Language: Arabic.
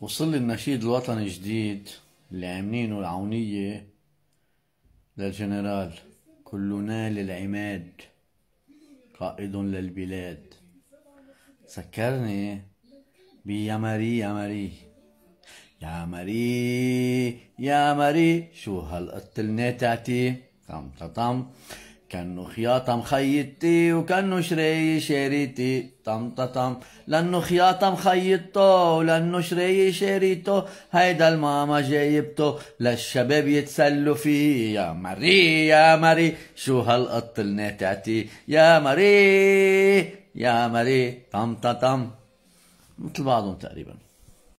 وصل لي النشيد الوطني الجديد اللي عاملينه العونية للجنرال كلنا للعماد قائد للبلاد سكرني بيا ماري يا ماري يا ماري يا ماري شو هالقط الناتعتي طم طم كانو خياطة مخيطتي وكانو شريي شريتي طم طم لانو خياطة مخيطتو ولانو شريي شريتو هيدا الماما جايبتو للشباب يتسلوا فيه يا ماري يا ماري شو هالقط الناتعتي يا ماري يا ماري طم طم مثل بعضهم تقريبا